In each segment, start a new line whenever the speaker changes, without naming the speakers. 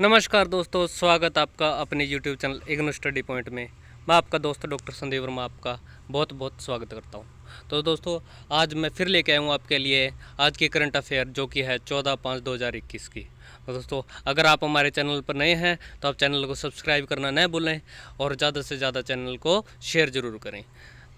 नमस्कार दोस्तों स्वागत आपका अपने YouTube channel IGNOU study point में मैं आपका दोस्त डॉक्टर संदीप वर्मा आपका बहुत बहुत स्वागत करता हूं तो दोस्तों आज मैं फिर लेके आया हूं आपके लिए आज की करंट अफेयर जो कि है चौदह पाँच दो हज़ार इक्कीस की तो दोस्तों अगर आप हमारे चैनल पर नए हैं तो आप चैनल को सब्सक्राइब करना न भूलें और ज़्यादा से ज़्यादा चैनल को शेयर ज़रूर करें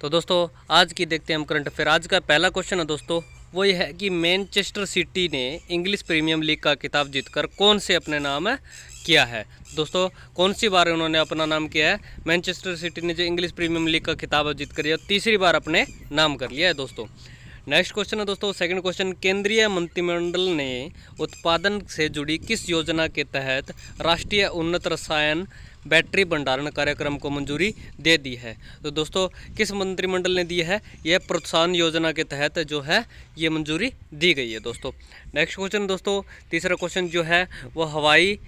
तो दोस्तों आज की देखते हैं हम करंट अफेयर आज का पहला क्वेश्चन है दोस्तों वो ये है कि मैनचेस्टर सिटी ने इंग्लिश प्रीमियम लीग का किताब जीतकर कौन से अपने नाम है किया है दोस्तों कौन सी बार उन्होंने अपना नाम किया है मैनचेस्टर सिटी ने जो इंग्लिश प्रीमियम लीग का किताब जीत कर लिया तीसरी बार अपने नाम कर लिया है दोस्तों नेक्स्ट क्वेश्चन है दोस्तों सेकंड क्वेश्चन केंद्रीय मंत्रिमंडल ने उत्पादन से जुड़ी किस योजना के तहत राष्ट्रीय उन्नत रसायन बैटरी भंडारण कार्यक्रम को मंजूरी दे दी है तो दोस्तों किस मंत्रिमंडल ने दी है यह प्रोत्साहन योजना के तहत जो है ये मंजूरी दी गई है दोस्तों नेक्स्ट क्वेश्चन दोस्तों तीसरा क्वेश्चन जो है वो हवाई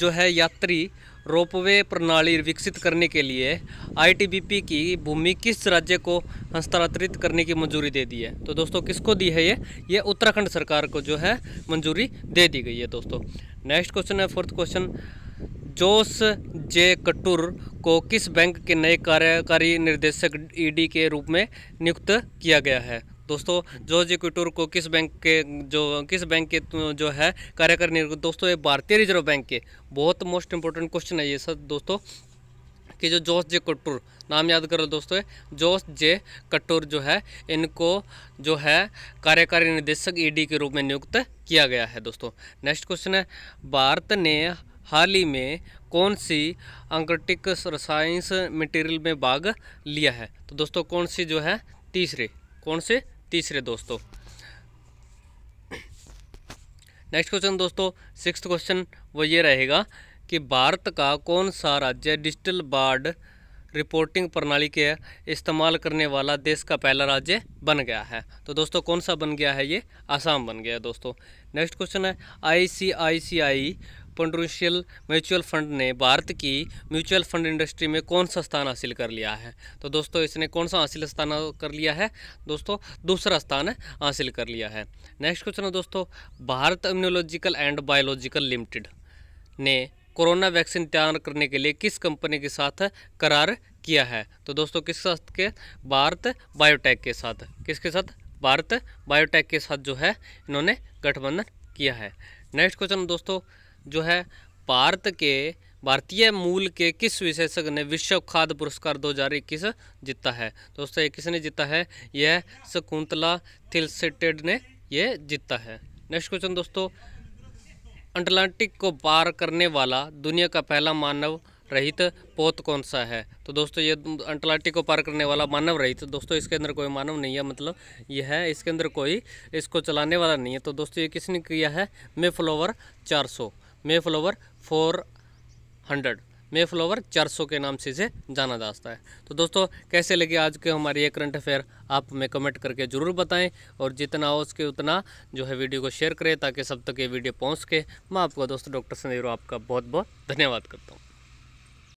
जो है यात्री रोपवे प्रणाली विकसित करने के लिए आईटीबीपी की भूमि किस राज्य को हस्तांतरित करने की मंजूरी दे दी है तो दोस्तों किसको दी है ये ये उत्तराखंड सरकार को जो है मंजूरी दे दी गई है दोस्तों नेक्स्ट क्वेश्चन है fourth question Jose J Kattoor को किस बैंक के नए कार्यकारी निर्देशक ईडी के रूप में नियुक्त किया गया है दोस्तों जो जे कटुर को किस बैंक के जो किस बैंक के तो, जो है कार्यकारी निर्देशक दोस्तों ये भारतीय रिजर्व बैंक के बहुत मोस्ट इंपॉर्टेंट क्वेश्चन है ये सर दोस्तों कि जो जोश जे कटुर नाम याद करो दोस्तों जोश जे कटुर जो है इनको जो है कार्यकारी निदेशक ईडी के रूप में नियुक्त किया गया है दोस्तों नेक्स्ट क्वेश्चन है भारत ने हाल ही में कौन सी अंकटिक साइंस मटेरियल में भाग लिया है तो दोस्तों कौन सी जो है तीसरे कौन से तीसरे दोस्तों नेक्स्ट क्वेश्चन दोस्तों सिक्स क्वेश्चन वो ये रहेगा कि भारत का कौन सा राज्य डिजिटल बार्ड रिपोर्टिंग प्रणाली के इस्तेमाल करने वाला देश का पहला राज्य बन गया है तो दोस्तों कौन सा बन गया है ये आसाम बन गया है दोस्तों नेक्स्ट क्वेश्चन है आईसीआईसीआई पोन्डोशियल म्यूचुअल फंड ने भारत की म्यूचुअल फंड इंडस्ट्री में कौन सा स्थान हासिल कर लिया है तो दोस्तों इसने कौन सा हासिल स्थान कर लिया है दोस्तों दूसरा स्थान हासिल कर लिया है नेक्स्ट क्वेश्चन है दोस्तों Bharat immunological and biological limited ने कोरोना वैक्सीन तैयार करने के लिए किस कंपनी के साथ करार किया है तो दोस्तों किस साथ के भारत बायोटेक के साथ किसके साथ भारत बायोटेक के साथ जो है इन्होंने गठबंधन किया है नेक्स्ट क्वेश्चन दोस्तों जो है भारत के भारतीय मूल के किस विशेषज्ञ ने विश्व खाद्य पुरस्कार 2021 जीता है दोस्तों ये किसने जीता है यह शकुंतला थिलसेटेड ने यह जीता है नेक्स्ट क्वेश्चन दोस्तों अटलांटिक को पार करने वाला दुनिया का पहला मानव रहित पोत कौन सा है तो दोस्तों ये अटलांटिक को पार करने वाला मानव रहित दोस्तों इसके अंदर कोई मानव नहीं है मतलब यह है इसके अंदर कोई इसको चलाने वाला नहीं है तो दोस्तों ये किसने किया है मे फ्लोवर चार May flower four hundred May flower चार सौ के नाम से इसे जाना जाता है तो दोस्तों कैसे लगे आज के हमारे ये करंट अफेयर आप हमें कमेंट करके ज़रूर बताएं और जितना हो सके उतना जो है वीडियो को शेयर करें ताकि सब तक ये वीडियो पहुँच सके मैं आपका दोस्तों डॉक्टर संदीरो आपका बहुत बहुत धन्यवाद करता हूँ